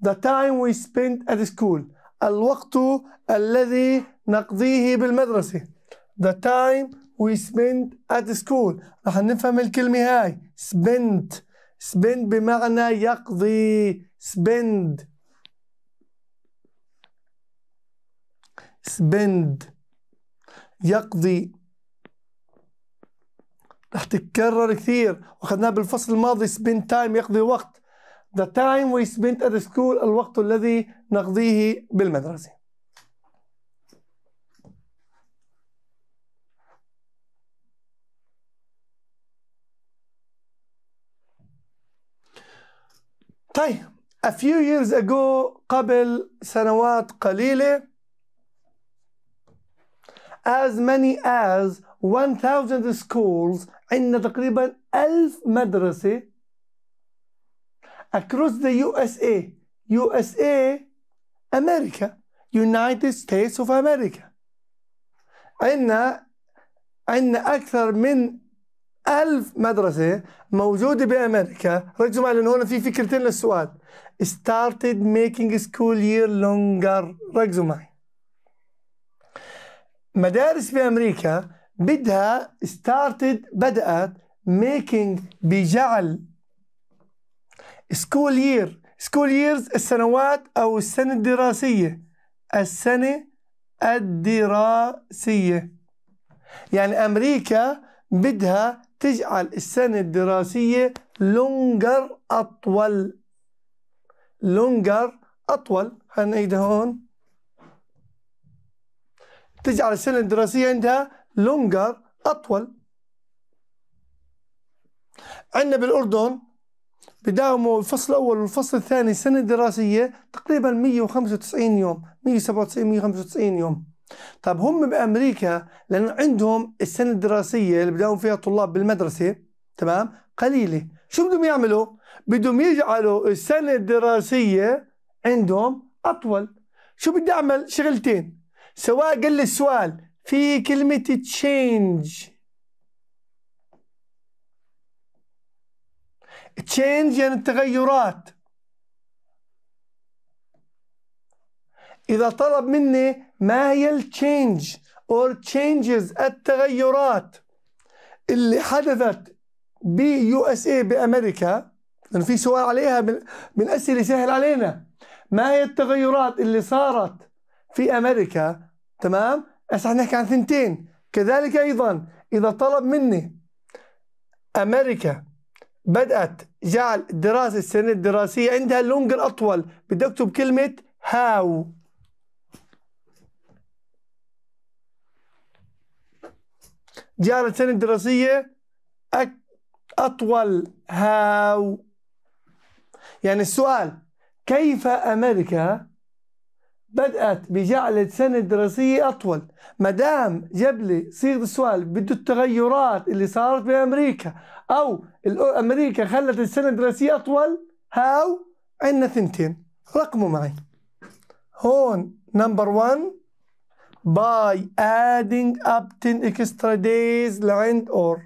The time we spend at school الوقت الذي نقضيه بالمدرسة The time we spend at school رح نفهم الكلمة هاي spend spend بمعنى يقضي spend spend يقضي رح تتكرر كثير واخذناها بالفصل الماضي spend time يقضي وقت the time we spent at the school الوقت الذي نقضيه بالمدرسة طيب a few years ago قبل سنوات قليلة as many as 1000 schools عندنا تقريبا 1000 مدرسة across the USA USA America United States of America عندنا عندنا أكثر من ألف مدرسة موجودة بأمريكا ركزوا معي لأن هون في فكرتين للسؤال started making school year longer ركزوا معي مدارس بأمريكا بدها started بدأت making بجعل سكول يير سكول ييرز السنوات أو السنة الدراسية السنة الدراسية يعني أمريكا بدها تجعل السنة الدراسية لونجر أطول لونجر أطول خلينا نعيدها هون تجعل السنة الدراسية عندها لونجر أطول عندنا بالأردن بداوموا الفصل الأول والفصل الثاني السنة الدراسية تقريبا 195 يوم 197 195 يوم طب هم بأمريكا لأن عندهم السنة الدراسية اللي بداوم فيها الطلاب بالمدرسة تمام قليلة شو بدهم يعملوا؟ بدهم يجعلوا السنة الدراسية عندهم أطول شو بدي أعمل؟ شغلتين سواء قال السؤال في كلمة تشينج تشينج يعني التغيرات إذا طلب مني ما هي التشينج أور تشينجز التغيرات اللي حدثت بي يو اس اي بامريكا لانه في سؤال عليها من اسئله سهل علينا ما هي التغيرات اللي صارت في امريكا تمام هسه نحكي عن ثنتين كذلك ايضا اذا طلب مني امريكا بدأت جعل الدراسة السنة الدراسية عندها اللونج الأطول بدي أكتب كلمة هاو جعل السنة الدراسية أك أطول هاو يعني السؤال كيف أمريكا بدأت بجعل السنة الدراسية أطول ما دام جاب لي صيغة السؤال بده التغيرات اللي صارت بأمريكا أو أمريكا خلت السنة الدراسية أطول هاو عندنا ثنتين رقموا معي هون نمبر 1 by adding up 10 extra days لعند or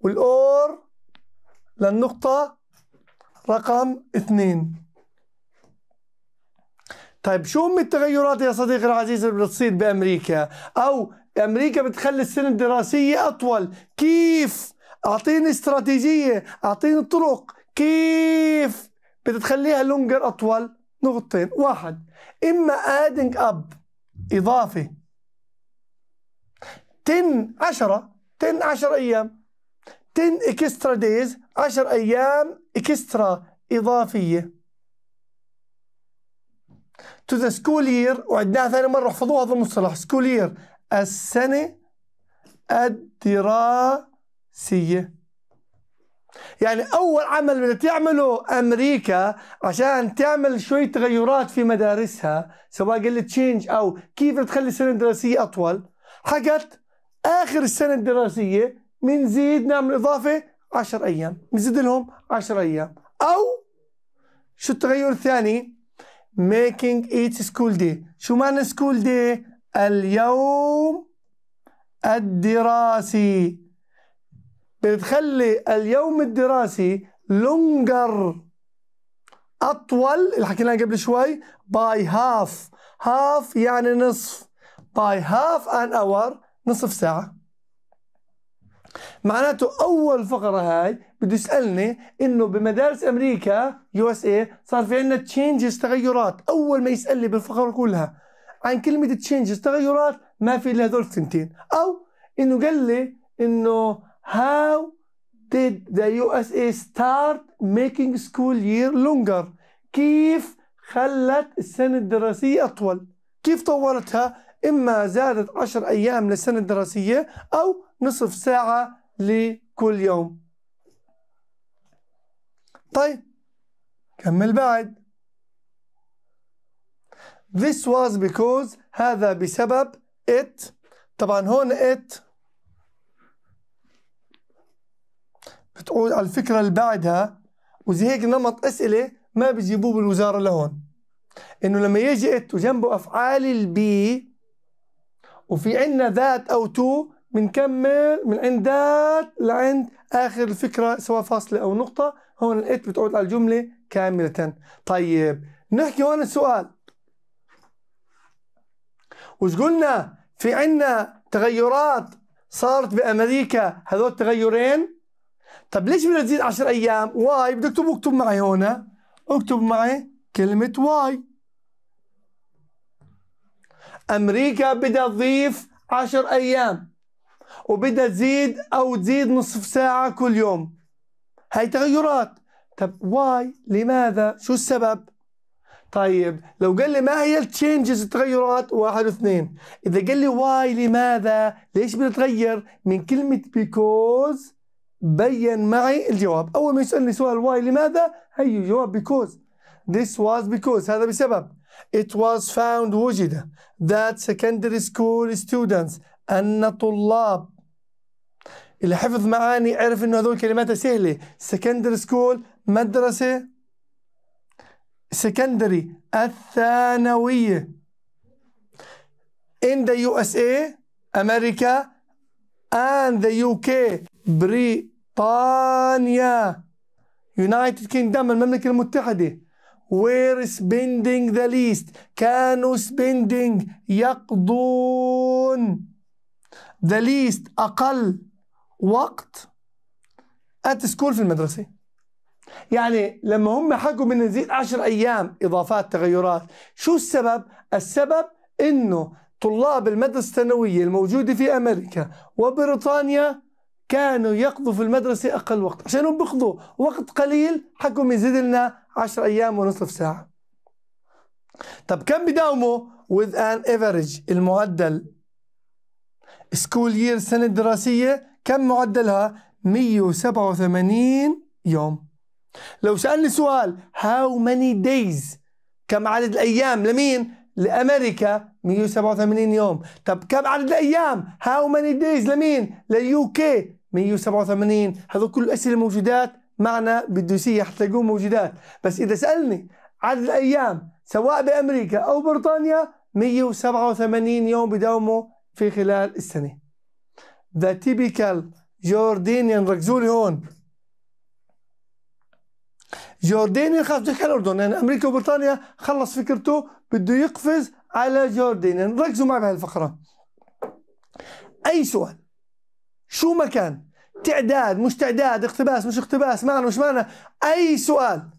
والاور للنقطة رقم 2 طيب شو أم التغيرات يا صديقي العزيز اللي بتصير بأمريكا أو أمريكا بتخلي السنة الدراسية أطول كيف أعطيني استراتيجية أعطيني طرق كيف بتتخليها لونجر أطول نقطتين واحد إما ادنج اب إضافة 10 10 10 10 أيام 10 اكسترا دايز 10 أيام اكسترا إضافية تو ذا سكول يير وعدناها ثاني مره احفظوها هذا المصطلح سكول يير السنه الدراسيه يعني اول عمل بدها تعمله امريكا عشان تعمل شوي تغيرات في مدارسها سواء التشينج او كيف تخلي السنه الدراسيه اطول حكت اخر السنه الدراسيه بنزيد نعمل اضافه 10 ايام بنزيد لهم 10 ايام او شو التغير الثاني making each school day شو معنى school day اليوم الدراسي بتخلي اليوم الدراسي longer أطول اللي حكيناه قبل شوي by half half يعني نصف by half an hour نصف ساعة معناته اول فقره هاي بده يسالني انه بمدارس امريكا يو اس اي صار في عندنا تشينجز تغيرات اول ما يسالني بالفقره كلها عن كلمه تشينجز تغيرات ما في الا هذول الثنتين او انه قال لي انه هاو did the USA إيه start making school year longer كيف خلت السنة الدراسية أطول كيف طولتها إما زادت 10 أيام للسنة الدراسية أو نصف ساعة لكل يوم طيب كمل بعد This was because هذا بسبب it طبعا هون it بتقول على الفكرة اللي بعدها وزي هيك نمط أسئلة ما بيجيبوه بالوزارة لهون إنه لما يجي it وجنبه أفعال البي وفي عنا ذات أو تو بنكمل من عند ذات لعند آخر الفكرة سواء فاصلة أو نقطة هون الإت بتعود على الجملة كاملة طيب نحكي هون السؤال وش قلنا في عنا تغيرات صارت بأمريكا هذول تغيرين طب ليش بدنا تزيد 10 أيام واي بدك تكتب اكتب معي هون اكتب معي كلمة واي أمريكا بدها تضيف 10 أيام وبدها تزيد او تزيد نصف ساعه كل يوم هاي تغيرات طب واي لماذا شو السبب طيب لو قال لي ما هي التشينجز التغيرات واحد واثنين اذا قال لي واي لماذا ليش بتتغير من كلمه بيكوز بين معي الجواب اول ما يسالني سؤال واي لماذا هي جواب بيكوز This was because هذا بسبب It was found وجد That secondary school students أن طلاب اللي حفظ معاني عرف إنه هذول كلماتها سهلة سكندر سكول مدرسة سكندري الثانوية in the USA أمريكا and the UK بريطانيا United Kingdom المملكة المتحدة were spending the least كانوا spending يقضون the least أقل وقت at school في المدرسة يعني لما هم حكوا من نزيد 10 أيام إضافات تغيرات شو السبب؟ السبب إنه طلاب المدرسة الثانوية الموجودة في أمريكا وبريطانيا كانوا يقضوا في المدرسة أقل وقت عشان هم بيقضوا وقت قليل حكوا يزيد لنا 10 أيام ونصف ساعة طب كم بداوموا with an average المعدل سكول يير السنة الدراسية كم معدلها 187 يوم لو سألني سؤال how many days كم عدد الأيام لمين لأمريكا 187 يوم طب كم عدد الأيام how many days لمين لليوكي 187 هذول كل الأسئلة موجودات معنا بالدوسية حتى يكون موجودات بس إذا سألني عدد الأيام سواء بأمريكا أو بريطانيا 187 يوم بداوموا في خلال السنة ذا تيبيكال جوردانيان ركزوا لي هون جوردانيا خلص بده يحكي الاردن يعني امريكا وبريطانيا خلص فكرته بده يقفز على جوردانيا ركزوا معي بهالفقره اي سؤال شو ما كان تعداد مش تعداد اقتباس مش اقتباس معنى مش معنى اي سؤال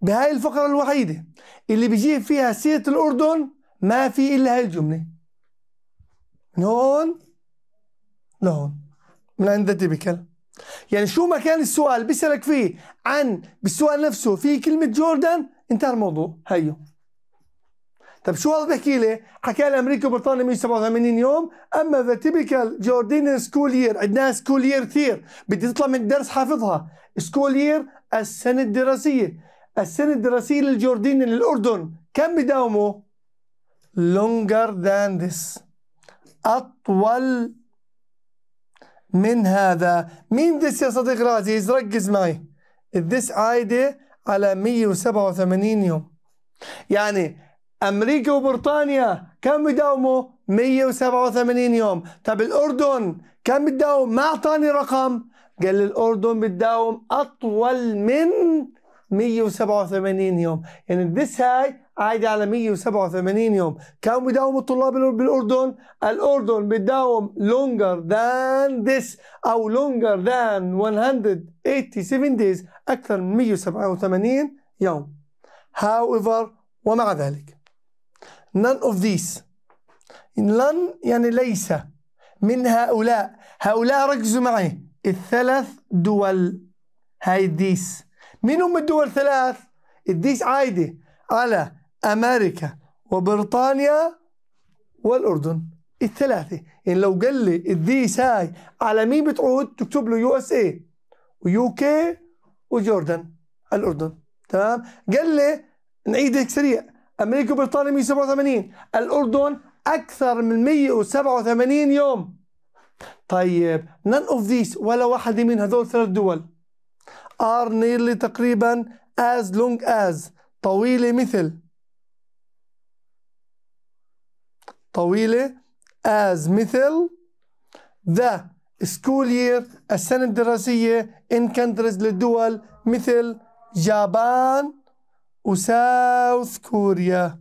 بهاي الفقره الوحيده اللي بيجيب فيها سيره الاردن ما في الا هاي الجمله من هون لهون من عند تيبيكال يعني شو مكان السؤال بيسألك فيه عن بالسؤال نفسه في كلمة جوردن انتهى الموضوع هيو طب شو هذا بحكي لي؟ حكى لي امريكا وبريطانيا 187 يوم، اما ذا تيبيكال جوردين سكول يير، عندنا سكول يير كثير، بدي تطلع من الدرس حافظها، سكول يير السنة الدراسية، السنة الدراسية للجوردين للأردن كم بداوموا؟ longer than this أطول من هذا مين ذس يا صديق العزيز ركز معي الذس عايدة على 187 يوم يعني أمريكا وبريطانيا كم بداوموا 187 يوم طب الأردن كم بتداوم ما أعطاني رقم قال الأردن بتداوم أطول من 187 يوم يعني this هاي عايدة على 187 يوم كم بيداوم الطلاب بالأردن الأردن بيداوم longer than this أو longer than 187 days أكثر من 187 يوم however ومع ذلك none of these لن يعني ليس من هؤلاء هؤلاء ركزوا معي الثلاث دول هاي these مين هم الدول الثلاث اديس عايدة على أمريكا وبريطانيا والأردن الثلاثة يعني لو قال لي اديس هاي على مين بتعود تكتب له يو اس اي ويو كي وجوردن الأردن تمام قال لي نعيد هيك سريع أمريكا وبريطانيا 187 الأردن أكثر من 187 يوم طيب نان اوف ذيس ولا واحد من هذول ثلاث دول are nearly تقريبا as long as طويلة مثل طويلة as مثل the school year السنة الدراسية in countries للدول مثل جابان وساوث كوريا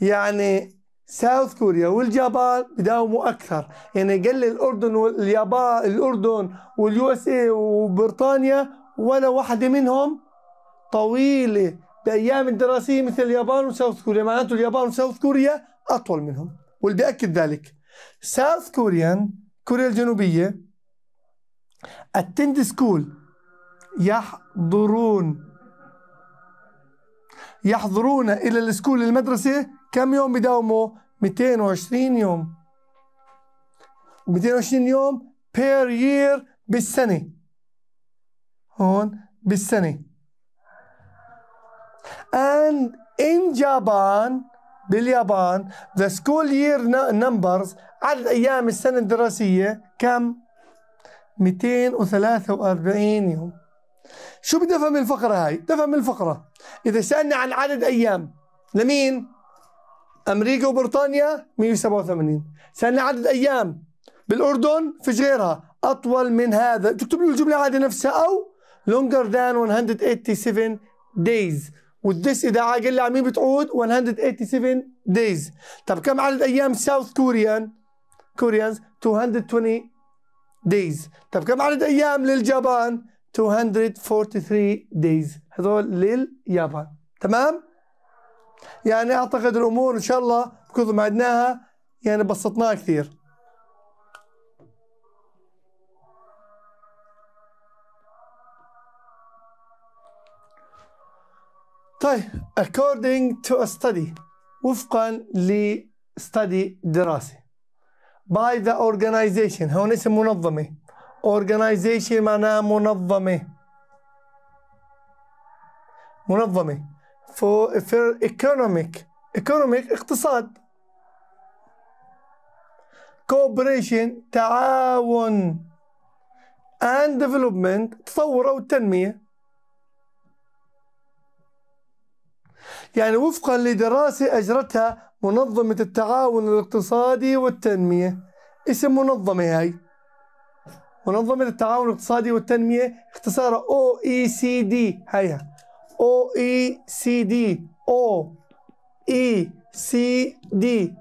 يعني ساوث كوريا واليابان بداوموا اكثر يعني قل الاردن واليابان الاردن واليو اس اي وبريطانيا ولا واحده منهم طويله بايام الدراسيه مثل اليابان وساوث كوريا معناته اليابان وساوث كوريا اطول منهم واللي باكد ذلك ساوث كوريان كوريا الجنوبيه attend school يحضرون يحضرون الى السكول المدرسه كم يوم بداوموا 220 يوم 220 يوم بير يير بالسنة هون بالسنة and in Japan باليابان the school year numbers عدد أيام السنة الدراسية كم 243 يوم شو بدي افهم الفقرة هاي؟ بدي افهم الفقرة إذا سألني عن عدد أيام لمين؟ امريكا وبريطانيا 187 صار عدد ايام بالاردن فيش غيرها اطول من هذا تكتب له الجمله عادي نفسها او longer than 187 days والدس اذا قال مين بتعود 187 days طب كم عدد ايام ساوث كوريان كوريانز 220 days طب كم عدد ايام لليابان 243 days هذول لليابان تمام يعني اعتقد الامور ان شاء الله بكثر ما عدناها يعني بسطناها كثير طيب according to a study وفقا ل study دراسي by the organization هون اسم منظمة organization معناها منظمة منظمة for, for economic economic اقتصاد cooperation تعاون and development تطور أو التنمية يعني وفقا لدراسة أجرتها منظمة التعاون الاقتصادي والتنمية اسم منظمة هاي منظمة التعاون الاقتصادي والتنمية اختصارها OECD هيها O E C D O E C D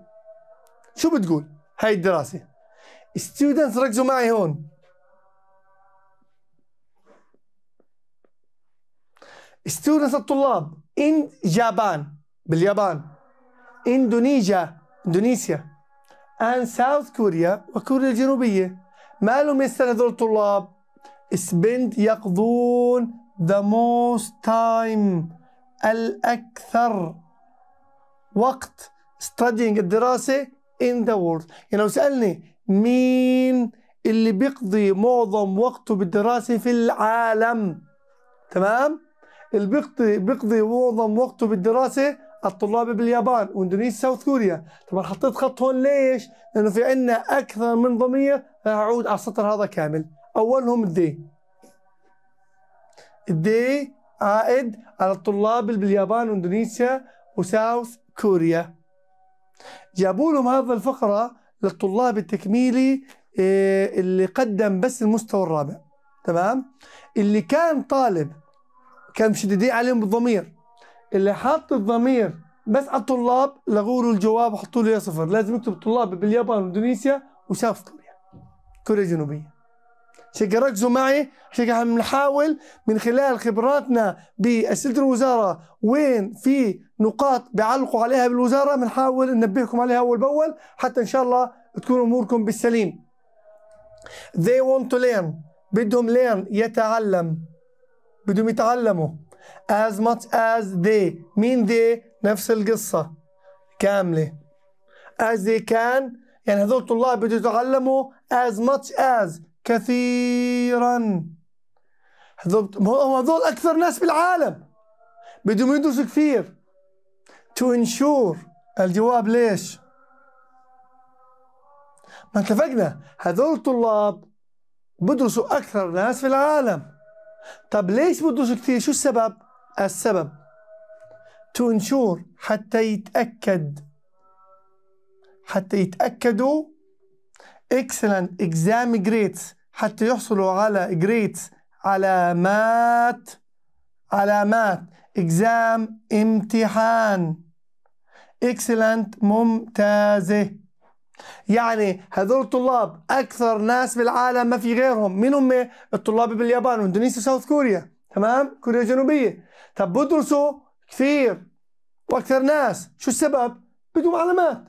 شو بتقول هاي الدراسة students ركزوا معي هون students الطلاب in Japan باليابان اندونيسيا اندونيسيا and South Korea وكوريا الجنوبية ما لهم هذول الطلاب spend يقضون the most time الأكثر وقت studying الدراسة in the world يعني لو سألني مين اللي بيقضي معظم وقته بالدراسة في العالم تمام اللي بيقضي بيقضي معظم وقته بالدراسة الطلاب باليابان واندونيسيا وساوث كوريا طبعا حطيت خط هون ليش؟ لأنه في عندنا أكثر من ضمير راح أعود على السطر هذا كامل أولهم الدي قد ايه عائد على الطلاب اللي باليابان واندونيسيا وساوث كوريا جابوا لهم هذا الفقرة للطلاب التكميلي آه، اللي قدم بس المستوى الرابع تمام اللي كان طالب كان مشددين عليهم بالضمير اللي حاط الضمير بس على الطلاب لغوا له الجواب وحطوا له صفر لازم يكتب الطلاب باليابان واندونيسيا وساوث كوريا كوريا الجنوبيه عشان ركزوا معي عشان عم نحاول من خلال خبراتنا باسئله الوزاره وين في نقاط بيعلقوا عليها بالوزاره بنحاول ننبهكم عليها اول باول حتى ان شاء الله تكون اموركم بالسليم. They want to learn بدهم learn يتعلم بدهم يتعلموا as much as they مين they نفس القصة كاملة as they can يعني هذول الطلاب بدهم يتعلموا as much as كثيرا هم هذول أكثر ناس بالعالم بدهم يدرسوا كثير to ensure الجواب ليش ما اتفقنا هذول الطلاب بدرسوا أكثر ناس في العالم طب ليش بدرسوا كثير شو السبب السبب to ensure حتى يتأكد حتى يتأكدوا excellent exam grades حتى يحصلوا على جريدز علامات علامات اكزام امتحان اكسلنت ممتازه يعني هذول الطلاب اكثر ناس بالعالم ما في غيرهم مين هم الطلاب باليابان واندونيسيا وساوث كوريا تمام كوريا الجنوبيه طب بدرسوا كثير واكثر ناس شو السبب بدون علامات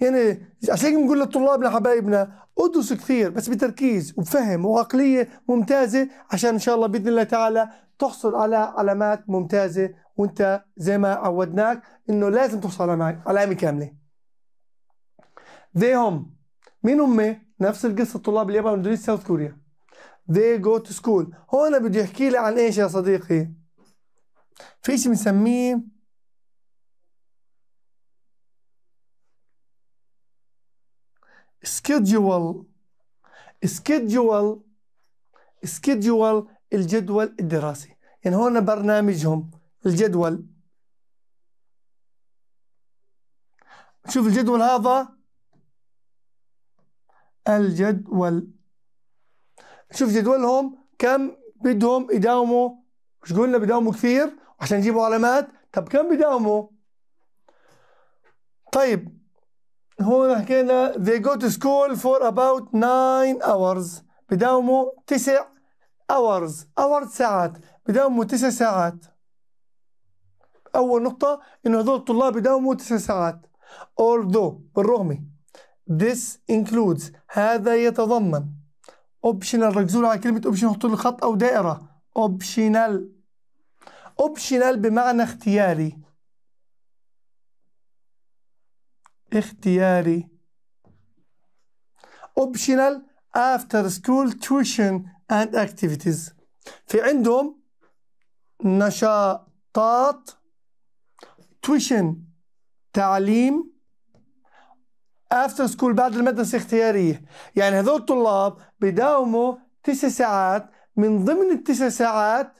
يعني عشان هيك بنقول لطلابنا حبايبنا ادرسوا كثير بس بتركيز وبفهم وعقليه ممتازه عشان ان شاء الله باذن الله تعالى تحصل على علامات ممتازه وانت زي ما عودناك انه لازم تحصل على علامه كامله. They هم مين هم؟ نفس القصه طلاب اليابان واندونيسيا وساوث كوريا. They go to school هون بده يحكي لي عن ايش يا صديقي؟ في شيء بنسميه schedule schedule schedule الجدول الدراسي يعني هون برنامجهم الجدول شوف الجدول هذا الجدول شوف جدولهم كم بدهم يداوموا مش قلنا بداوموا كثير عشان يجيبوا علامات طب كم بداوموا طيب هون حكينا they go to school for about nine hours بداوموا تسع hours hours ساعات بداوموا تسع ساعات أول نقطة إنه هذول الطلاب بداوموا تسع ساعات although بالرغم this includes هذا يتضمن optional ركزوا على كلمة optional حطوا الخط خط أو دائرة optional optional بمعنى اختياري اختياري optional after school tuition and activities في عندهم نشاطات tuition تعليم after school بعد المدرسة اختيارية يعني هذول الطلاب بداوموا تسع ساعات من ضمن التسع ساعات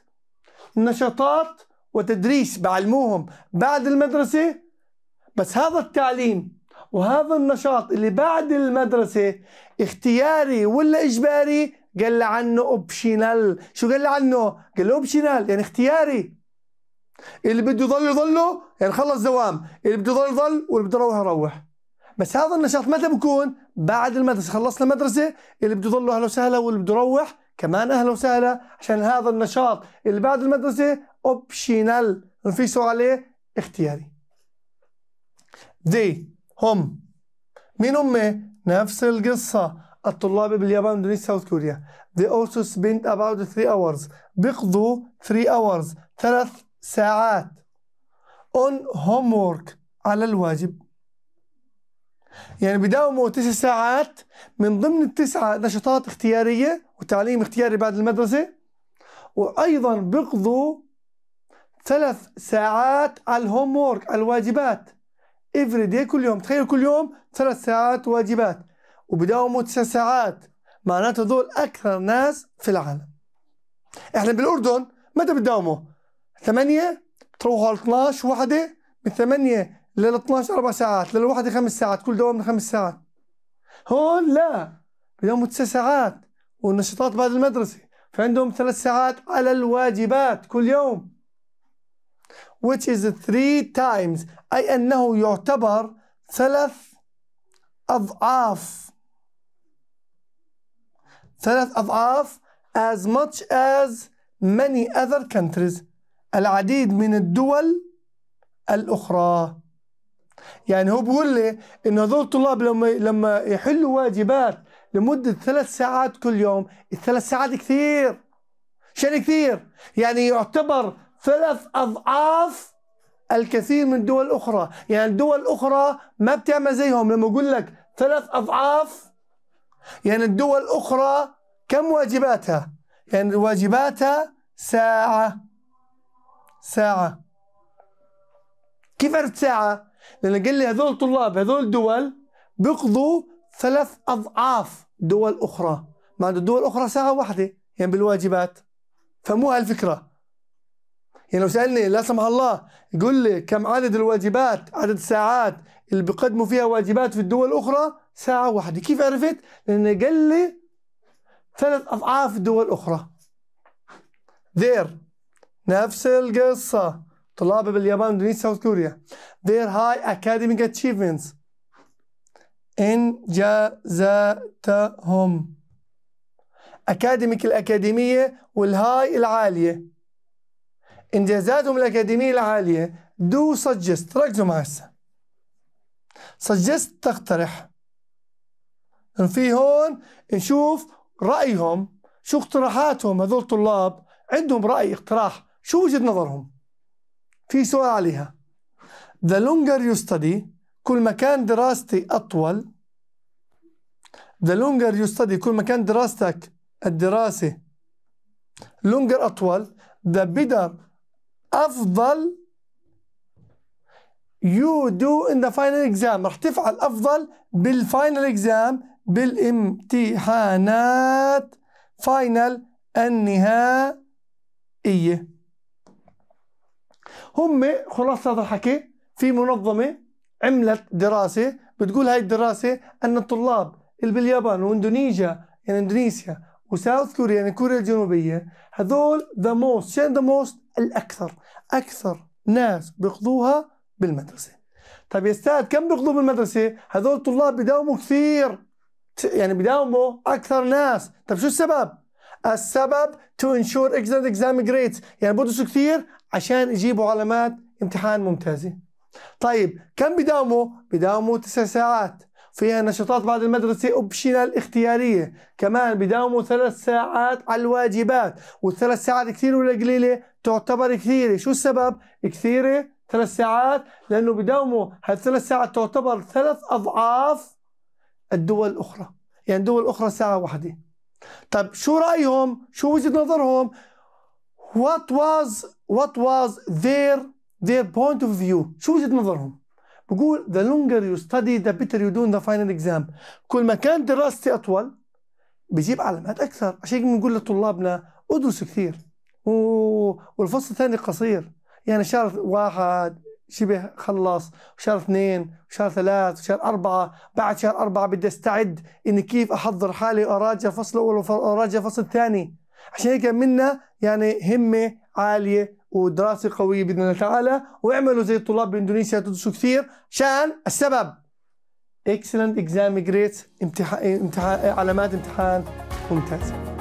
نشاطات وتدريس بعلموهم بعد المدرسة بس هذا التعليم وهذا النشاط اللي بعد المدرسة اختياري ولا إجباري قال لي عنه اوبشنال شو قال لي عنه قال له اوبشنال يعني اختياري اللي بده يضل يضله يعني خلص دوام اللي بده يضل يضل واللي بده يروح يروح بس هذا النشاط متى بكون بعد المدرسة خلصنا مدرسة اللي بده يضله أهلا وسهلا واللي بده يروح كمان أهلا وسهلا عشان هذا النشاط اللي بعد المدرسة اوبشنال ما في سؤال عليه اختياري دي هم مين هم نفس القصة الطلاب باليابان واندونيسيا ساوث كوريا they also spend about 3 hours بيقضوا 3 hours ثلاث ساعات on homework على الواجب يعني بداوموا 9 ساعات من ضمن التسعة نشاطات اختيارية وتعليم اختياري بعد المدرسة وأيضا بيقضوا ثلاث ساعات على الهوم وورك على الواجبات افري داي كل يوم تخيل كل يوم ثلاث ساعات واجبات وبداوموا تسع ساعات معناته دول اكثر ناس في العالم احنا بالاردن متى بتداوموا 8 بتروحوا على 12 وحده من 8 لل 12 اربع ساعات للوحده خمس ساعات كل دوام خمس ساعات هون لا بداوموا تسع ساعات والنشاطات بعد المدرسه فعندهم ثلاث ساعات على الواجبات كل يوم which is three times أي أنه يعتبر ثلاث أضعاف ثلاث أضعاف as much as many other countries العديد من الدول الأخرى يعني هو بيقول لي إن هذول الطلاب لما لما يحلوا واجبات لمدة ثلاث ساعات كل يوم الثلاث ساعات كثير شيء كثير يعني يعتبر ثلاث أضعاف الكثير من دول أخرى يعني الدول الأخرى ما بتعمل زيهم لما أقول لك ثلاث أضعاف يعني الدول الأخرى كم واجباتها يعني واجباتها ساعة ساعة كيف عرفت ساعة؟ لأن قال لي هذول الطلاب هذول الدول بيقضوا ثلاث أضعاف دول أخرى مع الدول الأخرى ساعة واحدة يعني بالواجبات فهموها هالفكره يعني لو سألني لا سمح الله قل لي كم عدد الواجبات عدد الساعات اللي بيقدموا فيها واجبات في الدول الأخرى ساعة واحدة كيف عرفت؟ لأنه قال لي ثلاث أضعاف الدول الأخرى There نفس القصة طلاب باليابان اندونيسيا ساوث كوريا Their high academic achievements إنجازاتهم أكاديميك الأكاديمية والهاي العالية انجازاتهم الاكاديميه العاليه دو سجست ركزوا معي هسه سجست تقترح في هون نشوف رايهم شو اقتراحاتهم هذول الطلاب عندهم راي اقتراح شو وجهه نظرهم في سؤال عليها The longer you study كل ما كان دراستي أطول The longer you study كل ما كان دراستك الدراسة longer أطول The better افضل يو دو ان ذا فاينل اكزام رح تفعل افضل بالفاينل اكزام بالامتحانات فاينل النهائيه هم خلاصة هذا الحكي في منظمه عملت دراسه بتقول هاي الدراسه ان الطلاب اللي باليابان واندونيسيا يعني اندونيسيا وساوث كوريا يعني كوريا الجنوبية هذول ذا موست شين ذا موست الأكثر أكثر ناس بيقضوها بالمدرسة طيب يا أستاذ كم بيقضوا بالمدرسة؟ هذول الطلاب بداوموا كثير يعني بداوموا أكثر ناس طيب شو السبب؟ السبب تو انشور excellent exam grades يعني بدرسوا كثير عشان يجيبوا علامات امتحان ممتازة طيب كم بداوموا؟ بداوموا تسع ساعات فيها نشاطات بعد المدرسة أوبشنال الاختيارية كمان بداوموا ثلاث ساعات على الواجبات والثلاث ساعات كثير ولا قليلة تعتبر كثيرة شو السبب كثيرة ثلاث ساعات لأنه بداوموا هالثلاث ساعات تعتبر ثلاث أضعاف الدول الأخرى يعني دول الأخرى ساعة واحدة طب شو رأيهم شو وجهة نظرهم what was what was their their point of view شو وجهة نظرهم بقول the longer you study the better you do in the final exam كل ما كان دراستي أطول بجيب علامات أكثر عشان كده بنقول لطلابنا ادرسوا كثير والفصل الثاني قصير يعني شهر واحد شبه خلص وشهر اثنين وشهر ثلاث وشهر أربعة بعد شهر أربعة بدي أستعد إني كيف أحضر حالي أراجع فصل أول وأراجع فصل ثاني عشان هيك منا يعني همة عالية ودراسه قويه باذن الله تعالى واعملوا زي الطلاب باندونيسيا تدرسوا كثير عشان السبب excellent exam grades امتحان علامات امتحان ممتازه